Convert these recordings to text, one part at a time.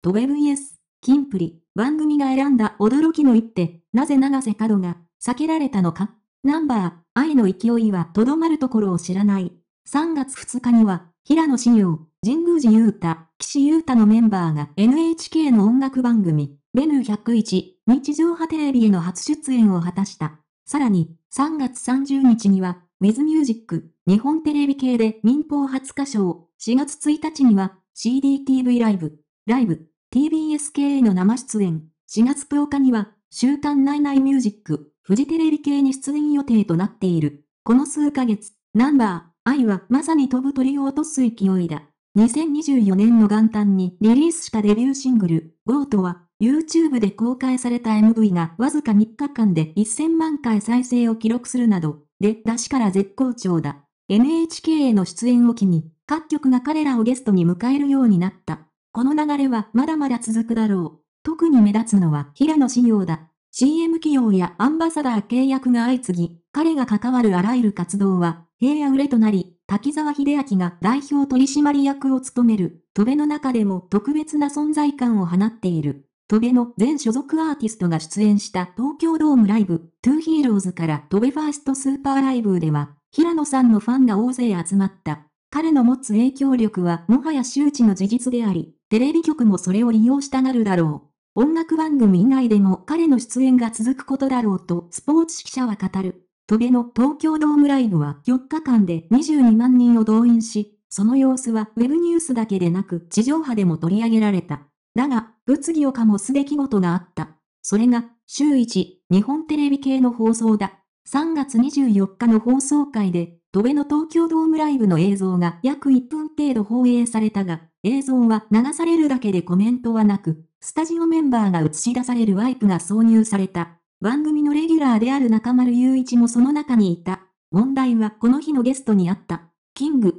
トベエ s キンプリ、番組が選んだ驚きの一手、なぜ長瀬角が避けられたのか。ナンバー、愛の勢いはとどまるところを知らない。3月2日には、平野紫耀、神宮寺優太、岸優太のメンバーが NHK の音楽番組、ベヌ101、日常派テレビへの初出演を果たした。さらに、3月30日には、ウィズミュージック、日本テレビ系で民放初歌唱、4月1日には、CDTV ライブ、ライブ、TBS 系への生出演、4月10日には、週刊ナイナイミュージック、フジテレビ系に出演予定となっている。この数ヶ月、ナンバー、愛はまさに飛ぶ鳥を落とす勢いだ。2024年の元旦にリリースしたデビューシングル、ゴートは、YouTube で公開された MV がわずか3日間で1000万回再生を記録するなど、出だしから絶好調だ。NHK への出演を機に、各局が彼らをゲストに迎えるようになった。この流れはまだまだ続くだろう。特に目立つのは平野紫耀だ。CM 起用やアンバサダー契約が相次ぎ、彼が関わるあらゆる活動は、平野売れとなり、滝沢秀明が代表取締役を務める、戸部の中でも特別な存在感を放っている。戸部の全所属アーティストが出演した東京ドームライブ、トゥーヒーローズから戸部ファーストスーパーライブでは、平野さんのファンが大勢集まった。彼の持つ影響力はもはや周知の事実であり、テレビ局もそれを利用したなるだろう。音楽番組以外でも彼の出演が続くことだろうとスポーツ記者は語る。戸辺の東京ドームライブは4日間で22万人を動員し、その様子はウェブニュースだけでなく地上波でも取り上げられた。だが、物議を醸す出来事があった。それが、週1、日本テレビ系の放送だ。3月24日の放送会で、戸辺の東京ドームライブの映像が約1分程度放映されたが、映像は流されるだけでコメントはなく、スタジオメンバーが映し出されるワイプが挿入された。番組のレギュラーである中丸雄一もその中にいた。問題はこの日のゲストにあった。キング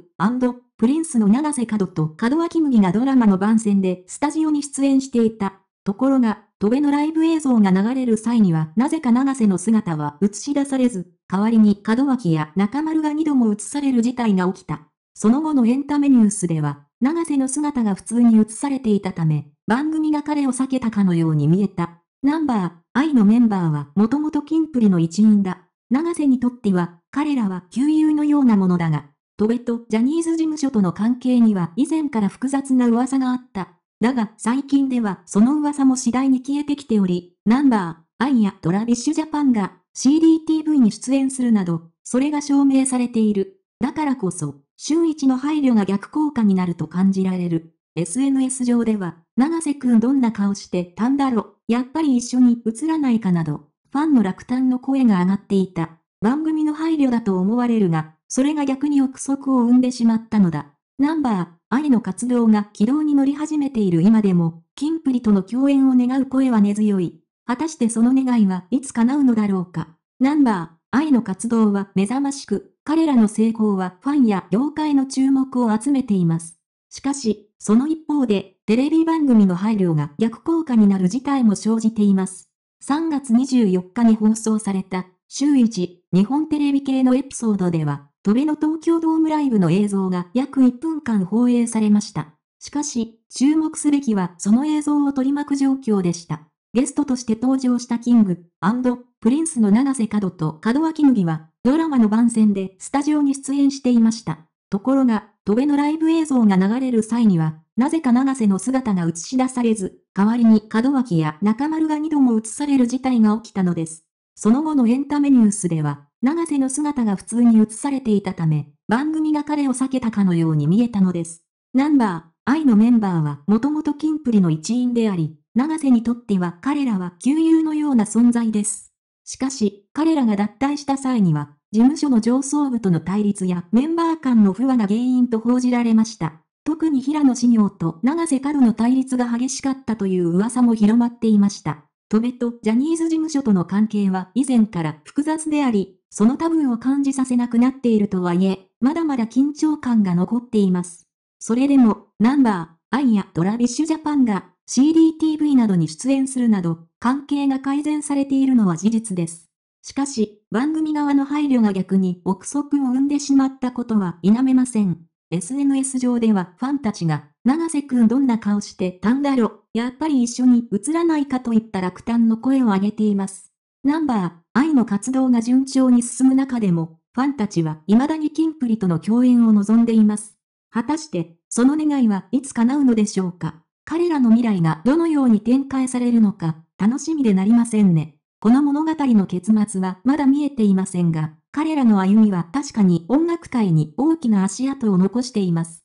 プリンスの長瀬角と門脇麦がドラマの番宣でスタジオに出演していた。ところが、戸辺のライブ映像が流れる際には、なぜか長瀬の姿は映し出されず、代わりに門脇や中丸が二度も映される事態が起きた。その後のエンタメニュースでは、長瀬の姿が普通に映されていたため、番組が彼を避けたかのように見えた。ナンバー、愛のメンバーはもともとキンプリの一員だ。長瀬にとっては、彼らは旧友のようなものだが、戸辺とジャニーズ事務所との関係には以前から複雑な噂があった。だが、最近では、その噂も次第に消えてきており、ナンバー、アイやトラビッシュジャパンが、CDTV に出演するなど、それが証明されている。だからこそ、周一の配慮が逆効果になると感じられる。SNS 上では、長瀬くんどんな顔してたんだろ、やっぱり一緒に映らないかなど、ファンの落胆の声が上がっていた。番組の配慮だと思われるが、それが逆に憶測を生んでしまったのだ。ナンバー、愛の活動が軌道に乗り始めている今でも、キンプリとの共演を願う声は根強い。果たしてその願いはいつ叶うのだろうか。ナンバー、愛の活動は目覚ましく、彼らの成功はファンや業界の注目を集めています。しかし、その一方で、テレビ番組の配慮が逆効果になる事態も生じています。3月24日に放送された、週1、日本テレビ系のエピソードでは、戸ベの東京ドームライブの映像が約1分間放映されました。しかし、注目すべきはその映像を取り巻く状況でした。ゲストとして登場したキング、プリンスの長瀬角と門脇麦は、ドラマの番宣でスタジオに出演していました。ところが、戸ベのライブ映像が流れる際には、なぜか長瀬の姿が映し出されず、代わりに門脇や中丸が2度も映される事態が起きたのです。その後のエンタメニュースでは、長瀬の姿が普通に映されていたため、番組が彼を避けたかのように見えたのです。ナンバー、愛のメンバーはもともとキンプリの一員であり、長瀬にとっては彼らは旧友のような存在です。しかし、彼らが脱退した際には、事務所の上層部との対立やメンバー間の不和が原因と報じられました。特に平野紫耀と長瀬角の対立が激しかったという噂も広まっていました。ト辺とジャニーズ事務所との関係は以前から複雑であり、そのタブーを感じさせなくなっているとはいえ、まだまだ緊張感が残っています。それでも、ナンバー、アイやトラビッシュジャパンが CDTV などに出演するなど、関係が改善されているのは事実です。しかし、番組側の配慮が逆に憶測を生んでしまったことは否めません。SNS 上ではファンたちが、長瀬くんどんな顔してたんだろやっぱり一緒に映らないかといった落胆の声を上げています。ナンバー、愛の活動が順調に進む中でも、ファンたちは未だにキンプリとの共演を望んでいます。果たして、その願いはいつ叶うのでしょうか彼らの未来がどのように展開されるのか、楽しみでなりませんね。この物語の結末はまだ見えていませんが、彼らの歩みは確かに音楽界に大きな足跡を残しています。